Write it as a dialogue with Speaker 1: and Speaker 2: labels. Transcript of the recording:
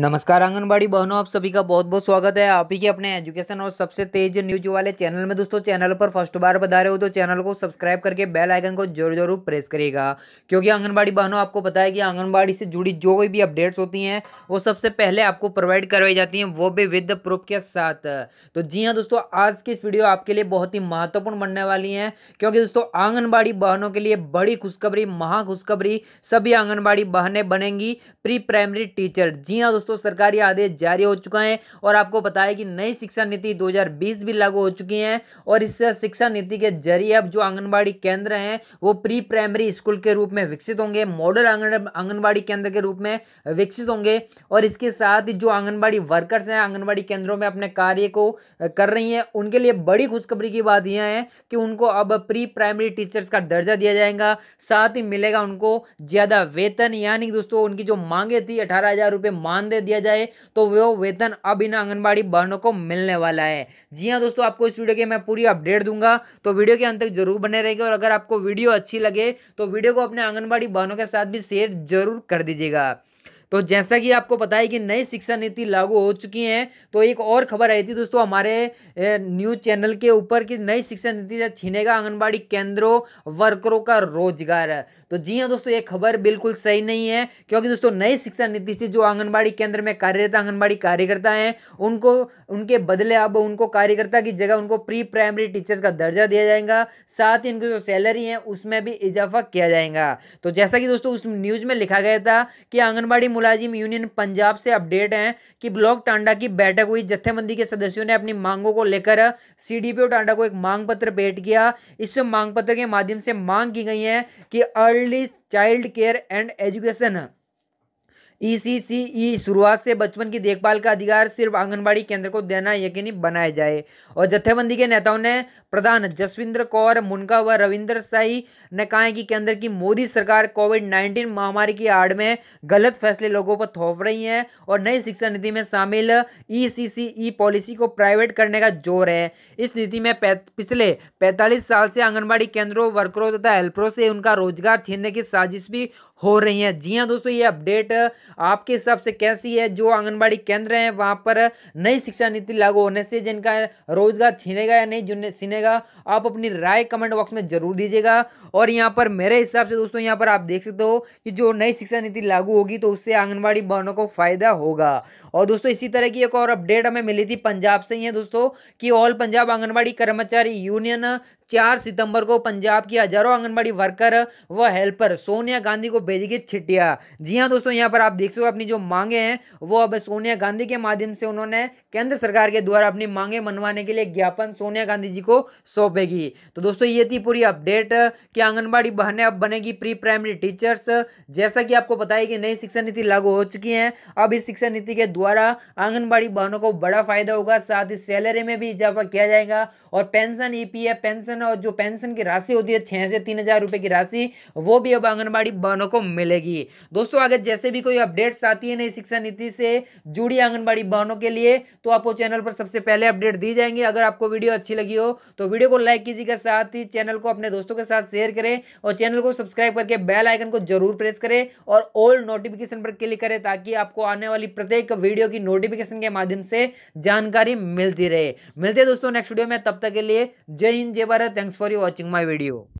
Speaker 1: नमस्कार आंगनबाड़ी बहनों आप सभी का बहुत बहुत स्वागत है आप ही के अपने एजुकेशन और सबसे तेज न्यूज वाले चैनल में दोस्तों चैनल पर फर्स्ट बार बता रहे हो तो चैनल को सब्सक्राइब करके बेल आइकन को जरूर जरूर प्रेस करिएगा क्योंकि आंगनबाड़ी बहनों आपको पता है कि आंगनबाड़ी से जुड़ी जो कोई भी अपडेट्स होती हैं वो सबसे पहले आपको प्रोवाइड करवाई जाती हैं वो भी विद प्रूफ के साथ तो जी हाँ दोस्तों आज की इस वीडियो आपके लिए बहुत ही महत्वपूर्ण बनने वाली है क्योंकि दोस्तों आंगनबाड़ी बहनों के लिए बड़ी खुशखबरी महा खुशखबरी सभी आंगनबाड़ी बहनें बनेंगी प्री प्राइमरी टीचर जी हाँ दोस्तों सरकारी आदेश जारी हो चुका है और आपको पता है कि नई शिक्षा नीति 2020 भी लागू हो चुकी है और इस शिक्षा नीति के जरिए अब जो आंगनबाड़ी केंद्र हैं वो प्री प्राइमरी स्कूल के रूप में विकसित होंगे मॉडल आंगनबाड़ी केंद्र के रूप में विकसित होंगे और इसके साथ ही जो आंगनबाड़ी वर्कर्स हैं आंगनबाड़ी केंद्रों में अपने कार्य को कर रही हैं उनके लिए बड़ी खुशखबरी की बात यह है कि उनको अब प्री प्राइमरी टीचर्स का दर्जा दिया जाएगा साथ ही मिलेगा उनको ज़्यादा वेतन यानी दोस्तों उनकी जो मांगे थी अठारह हज़ार रुपये मानदेय दे दिया जाए तो वो वेतन अब इन आंगनबाड़ी बहनों को मिलने वाला है जी हाँ दोस्तों आपको इस वीडियो की मैं पूरी अपडेट दूंगा तो वीडियो के अंत तक जरूर बने रहेगी और अगर आपको वीडियो अच्छी लगे तो वीडियो को अपने आंगनबाड़ी बहनों के साथ भी शेयर जरूर कर दीजिएगा तो जैसा कि आपको पता है कि नई शिक्षा नीति लागू हो चुकी है तो एक और खबर आई थी दोस्तों हमारे न्यूज चैनल के ऊपर कि नई शिक्षा नीति से छीनेगा आंगनबाड़ी केंद्रों वर्करों का रोजगार तो जी हाँ दोस्तों ये खबर बिल्कुल सही नहीं है क्योंकि दोस्तों नई शिक्षा नीति से जो आंगनबाड़ी केंद्र में कार्यरत आंगनबाड़ी कार्यकर्ता हैं उनको उनके बदले अब उनको कार्यकर्ता की जगह उनको प्री प्राइमरी टीचर्स का दर्जा दिया जाएगा साथ ही इनकी जो सैलरी है उसमें भी इजाफा किया जाएगा तो जैसा कि दोस्तों उस न्यूज़ में लिखा गया था कि आंगनबाड़ी मुलाजिम यूनियन पंजाब से अपडेट हैं कि ब्लॉक टांडा की बैठक हुई जत्थेबंदी के सदस्यों ने अपनी मांगों को लेकर सीडीपीओ टांडा को एक मांग पत्र भेंट किया इस मांग पत्र के माध्यम से मांग की गई है कि early child care and education ई शुरुआत से बचपन की देखभाल का अधिकार सिर्फ आंगनबाड़ी केंद्र को देना यकीनी बनाया जाए और जत्थेबंदी के नेताओं ने प्रधान जसविंद्र कौर मुनका व रविंद्र शाही ने कहा है कि केंद्र की मोदी सरकार कोविड नाइन्टीन महामारी की आड़ में गलत फैसले लोगों पर थोप रही है और नई शिक्षा नीति में शामिल ई पॉलिसी को प्राइवेट करने का जोर है इस नीति में पिछले पैंतालीस साल से आंगनबाड़ी केंद्रों वर्करों तथा हेल्परों से उनका रोजगार छीनने की साजिश भी हो रही है जी हाँ दोस्तों ये अपडेट आपके हिसाब से कैसी है जो आंगनबाड़ी केंद्र हैं वहाँ पर नई शिक्षा नीति लागू होने से जिनका रोजगार छीनेगा या नहीं छीनेगा आप अपनी राय कमेंट बॉक्स में जरूर दीजिएगा और यहाँ पर मेरे हिसाब से दोस्तों यहाँ पर आप देख सकते हो कि जो नई शिक्षा नीति लागू होगी तो उससे आंगनबाड़ी बहनों को फायदा होगा और दोस्तों इसी तरह की एक और अपडेट हमें मिली थी पंजाब से ही है दोस्तों कि ऑल पंजाब आंगनबाड़ी कर्मचारी यूनियन चार सितंबर को पंजाब की हजारों आंगनबाड़ी वर्कर व हेल्पर सोनिया गांधी को भेजेगी छिट्टिया जी हाँ दोस्तों यहाँ पर आप आप देख सकते हो अपनी जो मांगे हैं वो अब सोनिया गांधी के माध्यम से उन्होंने केंद्र सरकार के द्वारा अपनी मांगे मनवाने के लिए ज्ञापन सोनिया गांधी जी को सौंपेगी तो दोस्तों ये थी पूरी अपडेट कि आंगनबाड़ी बहने अब बनेगी प्री प्राइमरी टीचर्स जैसा कि आपको पता है कि नई शिक्षा नीति लागू हो चुकी है अब इस शिक्षा नीति के द्वारा आंगनबाड़ी बहनों को बड़ा फायदा होगा साथ ही सैलरी में भी इजाफा किया जाएगा और पेंशन ईपीएफ पेंशन और जो पेंशन की राशि होती है छह से तीन हजार रुपए की राशि वो भी अब आंगनबाड़ी बहनों को मिलेगी दोस्तों अगर जैसे भी कोई अपडेट्स आती है नई शिक्षा नीति से जुड़ी आंगनबाड़ी बहनों के लिए तो आपको चैनल पर सबसे पहले अपडेट दी जाएंगे अगर आपको वीडियो अच्छी लगी हो तो वीडियो को लाइक कीजिएगा साथ ही चैनल को अपने दोस्तों के साथ शेयर करें और चैनल को सब्सक्राइब करके बेल आइकन को जरूर प्रेस करें और ऑल नोटिफिकेशन पर क्लिक करें ताकि आपको आने वाली प्रत्येक वीडियो की नोटिफिकेशन के माध्यम से जानकारी मिलती रहे मिलते दोस्तों नेक्स्ट वीडियो में तब तक के लिए जय हिंद जय Bharat thanks for you watching my video